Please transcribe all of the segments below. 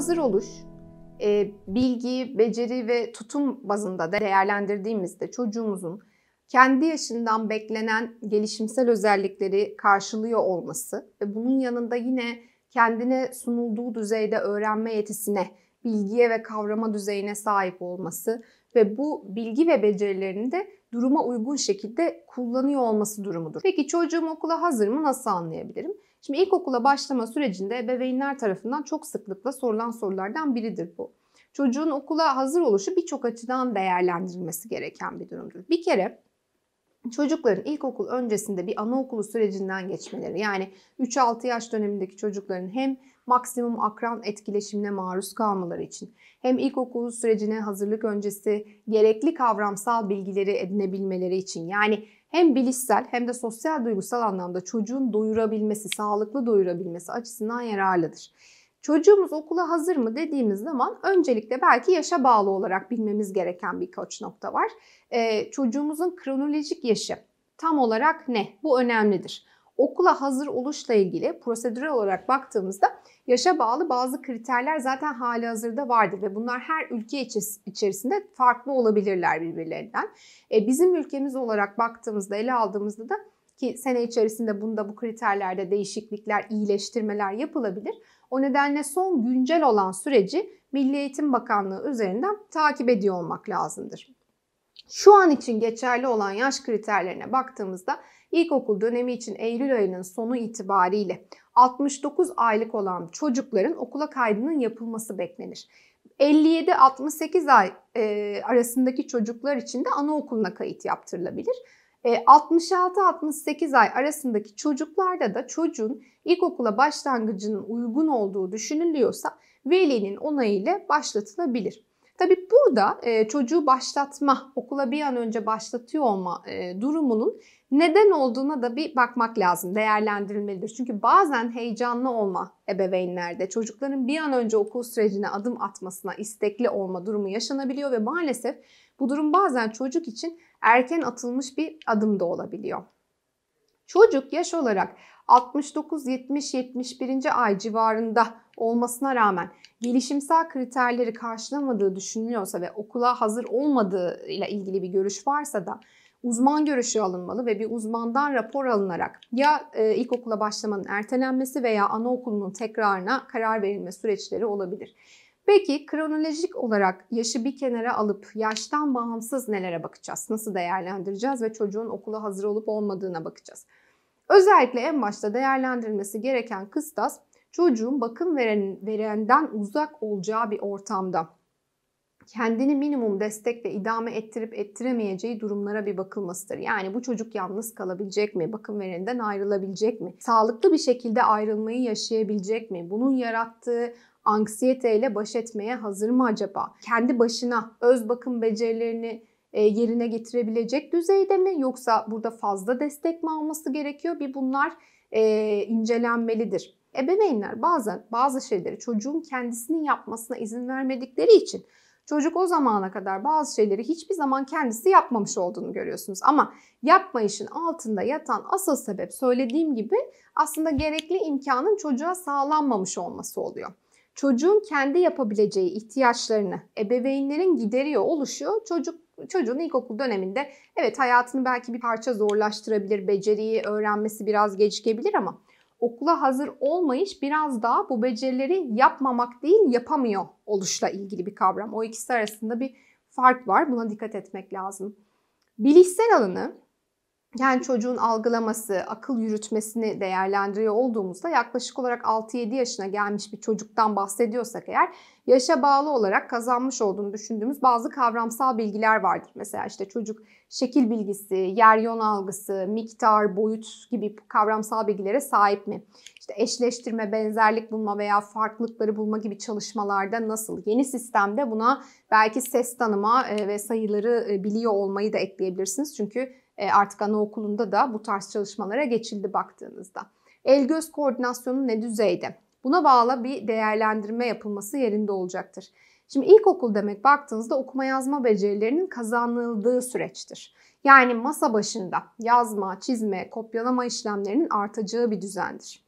hazır oluş, e, bilgi, beceri ve tutum bazında değerlendirdiğimizde çocuğumuzun kendi yaşından beklenen gelişimsel özellikleri karşılıyor olması ve bunun yanında yine kendine sunulduğu düzeyde öğrenme yetisine bilgiye ve kavrama düzeyine sahip olması ve bu bilgi ve becerilerini de duruma uygun şekilde kullanıyor olması durumudur. Peki çocuğum okula hazır mı nasıl anlayabilirim? Şimdi ilkokula başlama sürecinde ebeveynler tarafından çok sıklıkla sorulan sorulardan biridir bu. Çocuğun okula hazır oluşu birçok açıdan değerlendirilmesi gereken bir durumdur. Bir kere çocukların ilkokul öncesinde bir anaokulu sürecinden geçmeleri yani 3-6 yaş dönemindeki çocukların hem maksimum akran etkileşimine maruz kalmaları için hem ilkokul sürecine hazırlık öncesi gerekli kavramsal bilgileri edinebilmeleri için yani hem bilişsel hem de sosyal duygusal anlamda çocuğun doyurabilmesi, sağlıklı doyurabilmesi açısından yararlıdır. Çocuğumuz okula hazır mı dediğimiz zaman öncelikle belki yaşa bağlı olarak bilmemiz gereken birkaç nokta var. Ee, çocuğumuzun kronolojik yaşı tam olarak ne? Bu önemlidir okula hazır oluşla ilgili prosedürel olarak baktığımızda yaşa bağlı bazı kriterler zaten hali hazırda vardır ve bunlar her ülke içerisinde farklı olabilirler birbirlerinden. E, bizim ülkemiz olarak baktığımızda, ele aldığımızda da ki sene içerisinde bunda bu kriterlerde değişiklikler, iyileştirmeler yapılabilir. O nedenle son güncel olan süreci Milli Eğitim Bakanlığı üzerinden takip ediyor olmak lazımdır. Şu an için geçerli olan yaş kriterlerine baktığımızda ilkokul dönemi için Eylül ayının sonu itibariyle 69 aylık olan çocukların okula kaydının yapılması beklenir. 57-68 ay e, arasındaki çocuklar için de anaokuluna kayıt yaptırılabilir. E, 66-68 ay arasındaki çocuklarda da çocuğun ilkokula başlangıcının uygun olduğu düşünülüyorsa velinin ile başlatılabilir. Tabi burada e, çocuğu başlatma, okula bir an önce başlatıyor olma e, durumunun neden olduğuna da bir bakmak lazım, değerlendirilmelidir. Çünkü bazen heyecanlı olma ebeveynlerde çocukların bir an önce okul sürecine adım atmasına istekli olma durumu yaşanabiliyor ve maalesef bu durum bazen çocuk için erken atılmış bir adım da olabiliyor. Çocuk yaş olarak 69, 70, 71. ay civarında olmasına rağmen gelişimsel kriterleri karşılamadığı düşünülüyorsa ve okula hazır olmadığı ile ilgili bir görüş varsa da uzman görüşü alınmalı ve bir uzmandan rapor alınarak ya e, ilkokula başlamanın ertelenmesi veya anaokulunun tekrarına karar verilme süreçleri olabilir. Peki kronolojik olarak yaşı bir kenara alıp yaştan bağımsız nelere bakacağız? Nasıl değerlendireceğiz ve çocuğun okula hazır olup olmadığına bakacağız. Özellikle en başta değerlendirilmesi gereken kıstas çocuğun bakım veren, verenden uzak olacağı bir ortamda kendini minimum destekle idame ettirip ettiremeyeceği durumlara bir bakılmasıdır. Yani bu çocuk yalnız kalabilecek mi? Bakım vereninden ayrılabilecek mi? Sağlıklı bir şekilde ayrılmayı yaşayabilecek mi? Bunun yarattığı anksiyeteyle baş etmeye hazır mı acaba? Kendi başına öz bakım becerilerini e, yerine getirebilecek düzeyde mi yoksa burada fazla destek mi alması gerekiyor? Bir bunlar e, incelenmelidir. Ebeveynler bazen bazı şeyleri çocuğun kendisinin yapmasına izin vermedikleri için Çocuk o zamana kadar bazı şeyleri hiçbir zaman kendisi yapmamış olduğunu görüyorsunuz. Ama yapma işin altında yatan asıl sebep söylediğim gibi aslında gerekli imkanın çocuğa sağlanmamış olması oluyor çocuğun kendi yapabileceği ihtiyaçlarını ebeveynlerin gideriyor oluşuyor. çocuk çocuğun ilkokul döneminde evet hayatını belki bir parça zorlaştırabilir, beceriyi öğrenmesi biraz gecikebilir ama okula hazır olmayış biraz daha bu becerileri yapmamak değil yapamıyor oluşla ilgili bir kavram. O ikisi arasında bir fark var. Buna dikkat etmek lazım. Bilişsel alanı yani çocuğun algılaması, akıl yürütmesini değerlendiriyor olduğumuzda yaklaşık olarak 6-7 yaşına gelmiş bir çocuktan bahsediyorsak eğer yaşa bağlı olarak kazanmış olduğunu düşündüğümüz bazı kavramsal bilgiler vardır. Mesela işte çocuk şekil bilgisi, yer yön algısı, miktar, boyut gibi kavramsal bilgilere sahip mi? İşte eşleştirme, benzerlik bulma veya farklılıkları bulma gibi çalışmalarda nasıl? Yeni sistemde buna belki ses tanıma e, ve sayıları e, biliyor olmayı da ekleyebilirsiniz. Çünkü e, artık anaokulunda da bu tarz çalışmalara geçildi baktığınızda. El göz koordinasyonu ne düzeyde? Buna bağlı bir değerlendirme yapılması yerinde olacaktır. Şimdi ilkokul demek baktığınızda okuma yazma becerilerinin kazanıldığı süreçtir. Yani masa başında yazma, çizme, kopyalama işlemlerinin artacağı bir düzendir.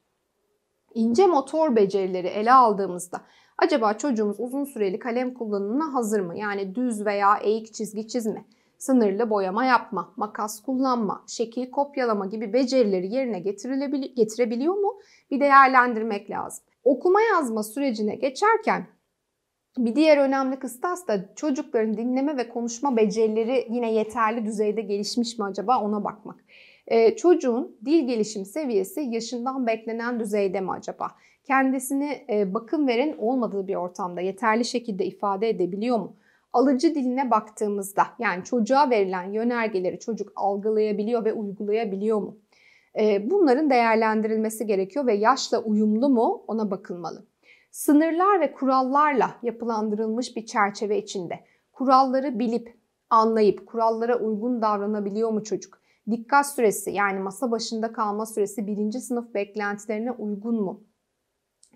İnce motor becerileri ele aldığımızda acaba çocuğumuz uzun süreli kalem kullanımına hazır mı? Yani düz veya eğik çizgi çizme sınırlı boyama yapma, makas kullanma, şekil kopyalama gibi becerileri yerine getirebiliyor mu? Bir değerlendirmek lazım. Okuma yazma sürecine geçerken bir diğer önemli kıstas da çocukların dinleme ve konuşma becerileri yine yeterli düzeyde gelişmiş mi acaba ona bakmak. Ee, çocuğun dil gelişim seviyesi yaşından beklenen düzeyde mi acaba? Kendisini e, bakım veren olmadığı bir ortamda yeterli şekilde ifade edebiliyor mu? alıcı diline baktığımızda yani çocuğa verilen yönergeleri çocuk algılayabiliyor ve uygulayabiliyor mu? Ee, bunların değerlendirilmesi gerekiyor ve yaşla uyumlu mu ona bakılmalı. Sınırlar ve kurallarla yapılandırılmış bir çerçeve içinde kuralları bilip, anlayıp, kurallara uygun davranabiliyor mu çocuk? Dikkat süresi yani masa başında kalma süresi birinci sınıf beklentilerine uygun mu?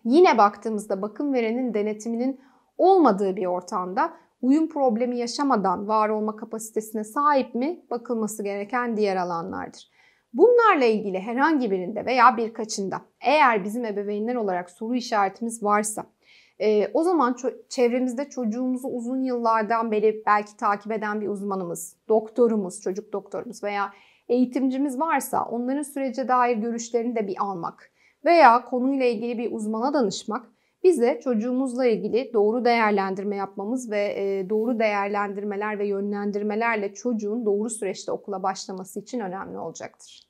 Yine baktığımızda bakım verenin denetiminin olmadığı bir ortamda uyum problemi yaşamadan var olma kapasitesine sahip mi bakılması gereken diğer alanlardır. Bunlarla ilgili herhangi birinde veya birkaçında eğer bizim ebeveynler olarak soru işaretimiz varsa e, o zaman ço- çevremizde çocuğumuzu uzun yıllardan beri belki takip eden bir uzmanımız, doktorumuz, çocuk doktorumuz veya eğitimcimiz varsa onların sürece dair görüşlerini de bir almak veya konuyla ilgili bir uzmana danışmak biz de çocuğumuzla ilgili doğru değerlendirme yapmamız ve e, doğru değerlendirmeler ve yönlendirmelerle çocuğun doğru süreçte okula başlaması için önemli olacaktır.